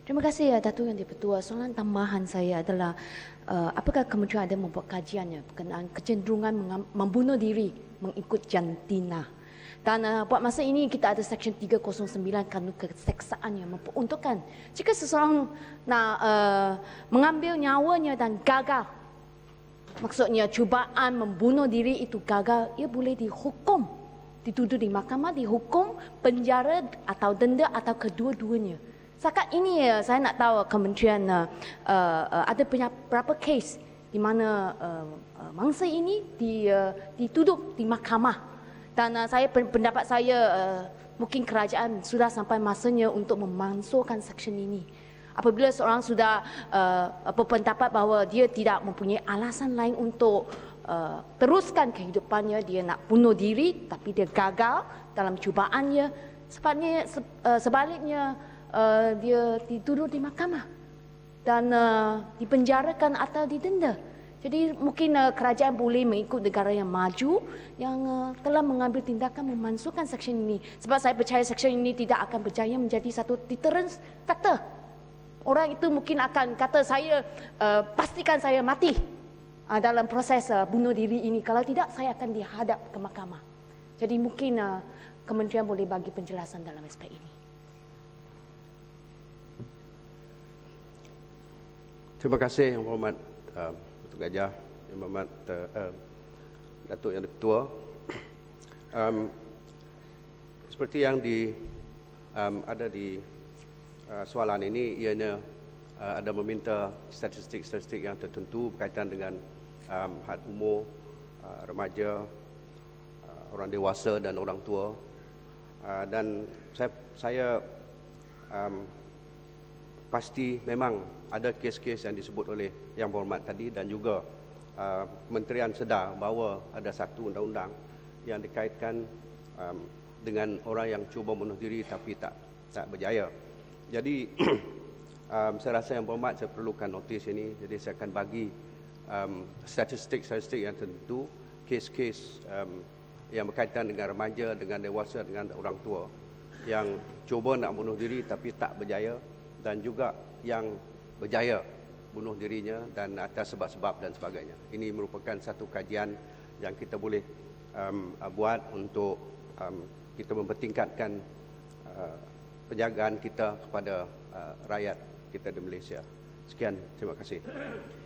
Terima kasih ya Datuk Yang Dipertua. Soalan tambahan saya adalah uh, apakah kemudian ada membuat kajiannya berkenaan kecenderungan membunuh diri mengikut jantina. Dan uh, buat masa ini kita ada Section 309 Kanun Keseksaan yang memperuntukkan jika seseorang nak uh, mengambil nyawanya dan gagal maksudnya cubaan membunuh diri itu gagal ia boleh dihukum dituduh di mahkamah dihukum penjara atau denda atau kedua-duanya Setakat ini eh, saya nak tahu eh, kementerian eh, ada punya berapa case di mana mangsa ini dituduh di mahkamah dan saya pendapat saya mungkin kerajaan sudah sampai masanya untuk memansuhkan seksyen ini. Apabila seorang sudah berpendapat bahawa dia tidak mempunyai alasan lain untuk teruskan kehidupannya, dia nak bunuh diri tapi dia gagal dalam cubaannya. Sebaliknya, sebaliknya uh, dia tidur di mahkamah dan uh, dipenjarakan atau didenda. Jadi mungkin uh, kerajaan boleh mengikut negara yang maju yang uh, telah mengambil tindakan memansuhkan seksyen ini. Sebab saya percaya seksyen ini tidak akan berjaya menjadi satu deterrence factor. Orang itu mungkin akan kata saya uh, pastikan saya mati uh, dalam proses uh, bunuh diri ini. Kalau tidak saya akan dihadap ke mahkamah. Jadi mungkin uh, kementerian boleh bagi penjelasan dalam aspek ini. Terima kasih Yang Berhormat um, Datuk uh, Gajah, Yang Berhormat uh, um, Datuk Yang Ketua. Um, seperti yang di, um, ada di uh, soalan ini, ianya uh, ada meminta statistik-statistik yang tertentu berkaitan dengan um, had umur, uh, remaja, uh, orang dewasa dan orang tua. Uh, dan saya, saya um, pasti memang ada kes-kes yang disebut oleh Yang Berhormat tadi dan juga Kementerian uh, sedar bahawa ada satu undang-undang yang dikaitkan um, dengan orang yang cuba bunuh diri tapi tak tak berjaya. Jadi um, saya rasa Yang Berhormat saya perlukan notis ini jadi saya akan bagi um, statistik-statistik yang tentu kes-kes um, yang berkaitan dengan remaja, dengan dewasa, dengan orang tua yang cuba nak bunuh diri tapi tak berjaya dan juga yang berjaya bunuh dirinya dan atas sebab-sebab dan sebagainya. Ini merupakan satu kajian yang kita boleh um, uh, buat untuk um, kita mempertingkatkan uh, penjagaan kita kepada uh, rakyat kita di Malaysia. Sekian, terima kasih.